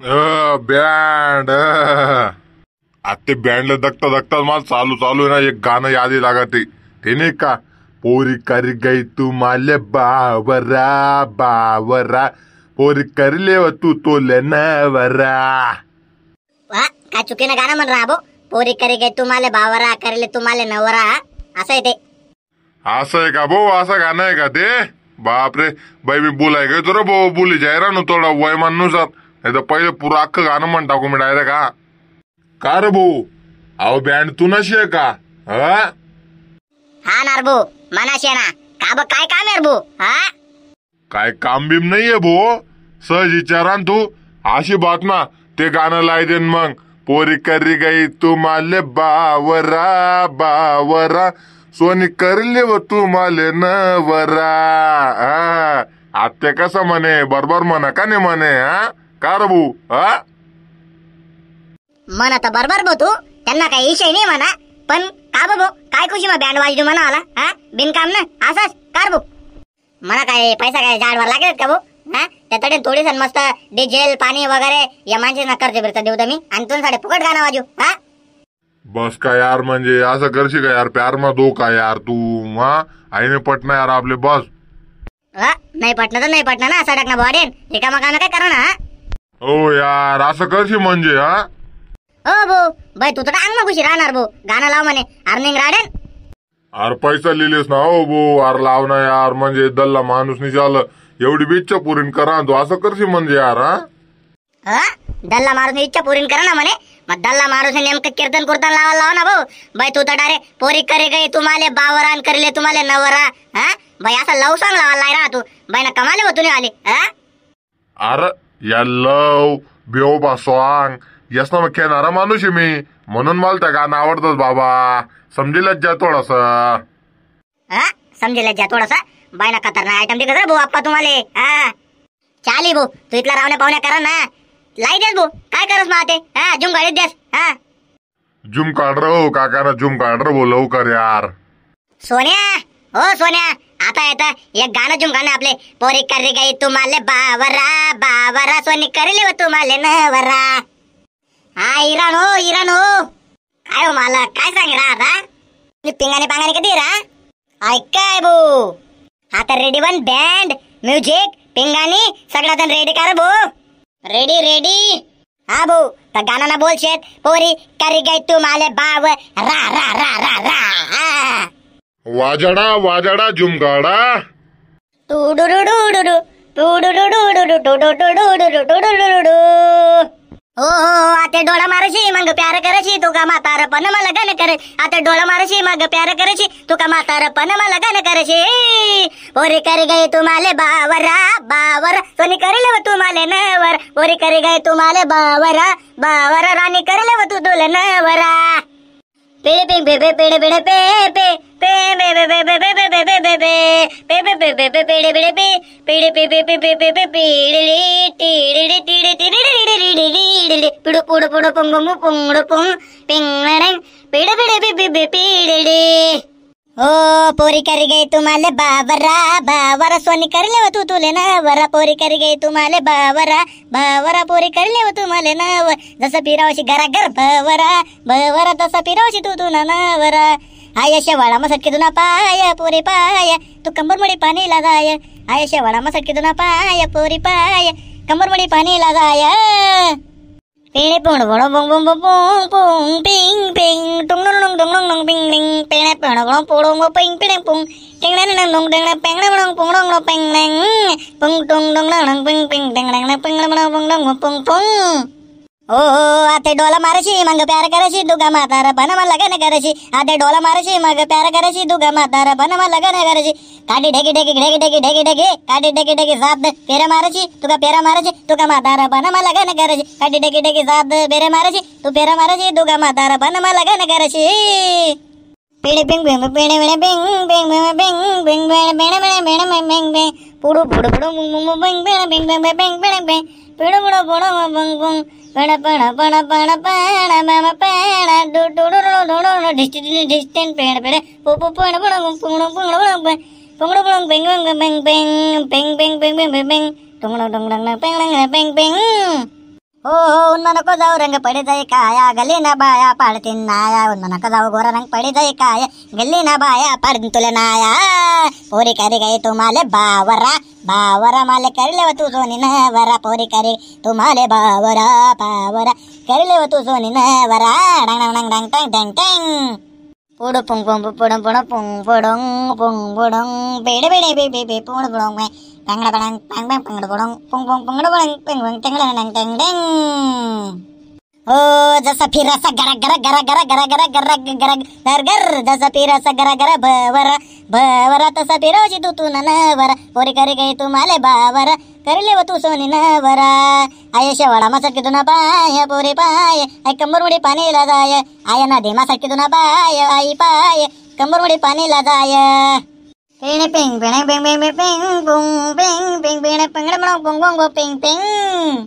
Band आते band दगता दगता मला चालू चालू आहे ना एक गाणं यादी लागते ते नाही का पोरी करी गई तू माले बावरा बावरा पोरी करले व तू तोले नवरा का चुके ना गाणं म्हण राबो पोरी करी गई तुम्हाला बावरा करले तुम्हाला नवरा असं आहे ते असं आहे का भाऊ असं गाणं आहे का ते बापरे बाई मी बोलाय गई तर भाऊ बोली जायरा नु थोडा वयमानुसार नाही तर पहिले पुरा अख्खं गाणं म्हण टाकू मी डायरेक्ट का रे भाऊ अहो बँड तू नशी आहे का हा नार भू मनाशी ना का बघ काय काम आहे भू हा काय काम बिम नाहीये भो सहज विचारा तू अशी बातमा ते गाणं लाय देन मग पोरी करी गई तुम्हाले बावरा बावरा सोनी करले व न वरा हा आत्या कसं म्हणे बरोबर म्हणा का नाही म्हणे हा का रे भाऊ हा मन बरोबर भाऊ तू त्यांना काही विषय नाही म्हणा पण का बघ काय खुशी मग बँड वाजू म्हणा आला हा बिनकाम ना असाच कर भाऊ मला काय पैसा काय जाडवर लागेल का भाऊ हा त्या तडे थोडी सण मस्त डिझेल पाणी वगैरे या माणसांना कर्ज बिरता देऊ मी आणि तुम्ही साडे फुकट गाणं वाजू हा बस का यार म्हणजे असं करशी का यार प्यार मग दो का यार तू हा आईने पटना यार आपले बस हा नाही पटणार तर नाही पटणार ना सडक ना बॉडेन रिकामा गाणं काय करा ना हा ओ हो यार असं करशी म्हणजे हा हो भाऊ भाई तू तर अंगणा खुशी राहणार भाऊ गाणं लाव म्हणे अर्निंग राडन अरे पैसा लिहिलेस ना हो भो अर लाव ना यार म्हणजे दल्ला माणूस निशाल एवढी बी इच्छा पुरीन करा तू असं करशी म्हणजे यार हा ह दल्ला मारून इच्छा पुरीन करा ना म्हणे मग दल्ला मारून नेमकं कीर्तन कुर्तन लावायला लाव ना भाऊ भाई तू तर डायरेक्ट पोरी करे गई तुम्हाला बावरान करले तुम्हाला नवरा हा भाई असा लव सांग लावायला नाही राहा तू बाई ना कमाले हो तुम्ही आले हा अरे याल्लव बेओबा बासवांग यस मग खेळणारा माणूस आहे मी म्हणून मला त्या गाणं आवडतच बाबा समजेलच जा थोडस हा समजेलच जा थोडासा बायना खतरनाक आयटम दिखत रे भाऊ आप्पा तुम्हाला हा चाली भाऊ तू इथला रावण्या पाहुण्या करा ना लाई देस भाऊ काय करस मग ते हा झुम देस हा झुम काढ रो हो काकाना झुम काढ रो बोलव कर यार सोन्या हो सोन्या आता येत एक गाणं गाणं आपले पोरी करी गाई तुम्हाला बावरा बावरा सोनी करी व हो तुम्हाला नवरा हा इराण हो इराण हो काय हो मला काय सांग रा आता पिंगाने पांगाने कधी रा ऐकाय भाऊ आता रेडी वन बँड म्युझिक पिंगाणी सगळं जण रेडी कर बो रेडी रेडी हा बो तर गाणं ना बोलशेत पोरी करी गई रा, रा, बाव रा रा रा रा रा वाजडा वाजडा जुमगाडा टुडुरुडुडुडु, टुडुरुडुडुडु, टुडुरुडुडुडु, टुडुरुडुडु. हो हो आता डोळा मारशी मग प्यार करशी तुका म्हातार पण मला गण कर आता डोळा मारशी मग प्यार करशी तुका म्हातार पण मला गण करशी ओरी करी गई तुम्हाले बावरा बावर सोनी करेल व तुम्हाले नवर ओरी करी गई तुम्हाले बावरा बावरा राणी करेल व तू तुला नवरा पिळे पिंग पिळे पिळे पिळे पे पे हो पोरी करी गई तुम्हाला बाबरा बावरा सोनी करी लेव तू तुले नावरा पोरी करी गई तुम्हाला बावरा बावरा पोरी करी लेवा तुम्हाला नाव जसं पिरावशी घरा घर भवरा भवरा तसा पिरावशी तू तुला नावरा आय शेवाळा मसटके तुना पाय पोरी पाय तू कंबरमोडी पाणीला जाय आय शेवाळा मसटके तुना पाय पोरी पाय कंबरमोडी पाणीला जाय पिणे पण गोण बोंग बोंग बोंग पोंग पिंग पिंग टुंग डुंग डुंग डुंग डुंग पिंग डिंग पिणे पण गोण पोडोंग पिंग पिणे पुंग टिंगणे नंग डुंग टिंगणे पेंगणे डुंग पुंग डुंग पेंगणे पुंग टुंग डुंग डुंग पिंग पिंग टिंगणे पिंगणे डुंग पुंग डुंग पुंग पुंग ओ हो डोला मारशी मग प्यार करशी दुगा मातार बनम मग लगन करशी आता डोला मारशी मग प्यार करशी दुगा मातार बन मग लगन काडी ढेकी ढेकी ढेकी ढेकी ढेकी ढेकी काडी ढेकी ढेकी जात पेरा मारशी तुका पेरा मारशी तुका मातार बन लगन लगन करशी काडी ढेकी ढेकी जात पेरे मारशी तू पेरा मारशी दुगा मातार बन मग लगन करशी पिणे पिंग पिणे पिणे पिंग पिंग पिंग पिंग पिंग पिंग புடு புடு புடு புங் புங் பெங் பெண பெங் பெங் பெங் பெண பெங் பிடு புடு புடு புங் புங் பண பண பண பண பண மம பண டு டு டு டு டு டு டிஸ்டன் டிஸ்டன் பேண பேண பு பு பண பண புங்கு புங்கு புங்கு புங்கு புங்கு பெங் பெங் பெங் பெங் பெங் பெங் பெங் பெங் பெங் பெங் டுங்குட டுங்குட பெங் பெங் பெங பெங் ಓ ಉನ್ನನಕ ರಂಗ ಪಡೆದೈ ಕಾಯ ಗಲ್ಲಿನ ಬಾಯ ಪಾಡ್ತಿನ್ನಾಯ ಉನ್ನನಕ ದೌ ಗೋರ ರಂಗ ಪಡೆದೈ पोरी करी गई तुम्हाले बावरा बावरा माले करले व तू सोनी वरा पोरी करी तुम्हाले बावरा पावरा करले व तू सोनी वरा डंग डंग डंग डंग डंग डंग புடு பொங் பொங்கு புடம் புடம் பொங் புடங் பொங் புடங் பிடு பிடி பி பி பி பூடு புடங்க டங்கட படங் பங் பங் பங்கட புடங் பொங் பொங் பொங்கட புடங் பெங் பெங் டங்கட டங் டங் டங் हो जसा फिरासा गरा गरा गरा गरा गरा गरा गरा गरा घर घर जसा फिरासा गरा गरा भवरा भवरा तसा फिरवशी तू तू नवरा पोरी करे गे तू माले बावरा करले व तू सोनी नवरा आय शेवाडा की तुना पाय पोरी पाय आय पाणी पाणीला जाय आय ना की तुना पाय आई पाय पाणी पाणीला जाय पिण पिंग पिण पिंग पिंग पिंग पिंग पिंग पिंग पिंग पिंग पिंग पिंग पिंग पिंग